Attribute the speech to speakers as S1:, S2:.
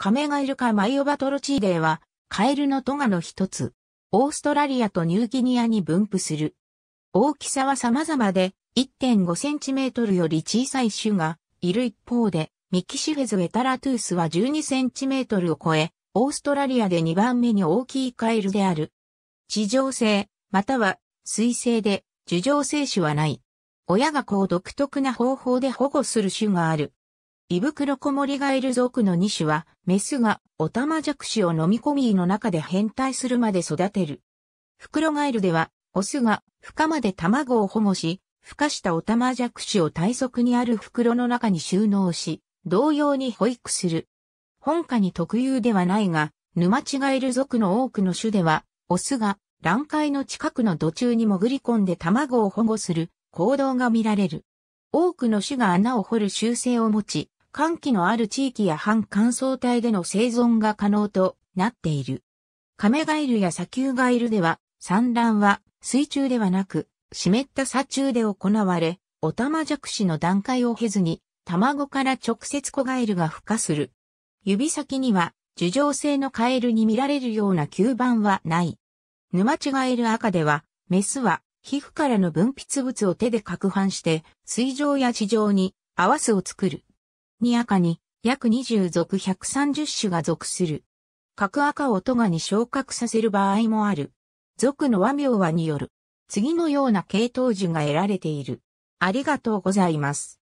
S1: カメガイルカマイオバトロチーデーは、カエルのトガの一つ。オーストラリアとニューギニアに分布する。大きさは様々で、1.5センチメートルより小さい種がいる一方で、ミキシフェズ・ウェタラトゥースは12センチメートルを超え、オーストラリアで2番目に大きいカエルである。地上性、または水性で、樹上性種はない。親がこう独特な方法で保護する種がある。イブクロコモリガエル族の2種は、メスがオタマジャクシを飲み込み胃の中で変態するまで育てる。フクロガエルでは、オスが孵化まで卵を保護し、孵化したオタマジャクシを体側にある袋の中に収納し、同様に保育する。本家に特有ではないが、沼チガエル族の多くの種では、オスが卵塊の近くの土中に潜り込んで卵を保護する行動が見られる。多くの種が穴を掘る習性を持ち、寒気のある地域や半乾燥帯での生存が可能となっている。カメガエルや砂丘ガエルでは、産卵は水中ではなく、湿った砂中で行われ、オタマジャクシの段階を経ずに、卵から直接子ガエルが孵化する。指先には、樹状性のカエルに見られるような吸盤はない。沼地ガエル赤では、メスは皮膚からの分泌物を手で攪拌して、水上や地上に合わせを作る。に赤に約20属130種が属する。角赤をトガに昇格させる場合もある。属の和名和による。次のような系統樹が得られている。ありがとうござ
S2: います。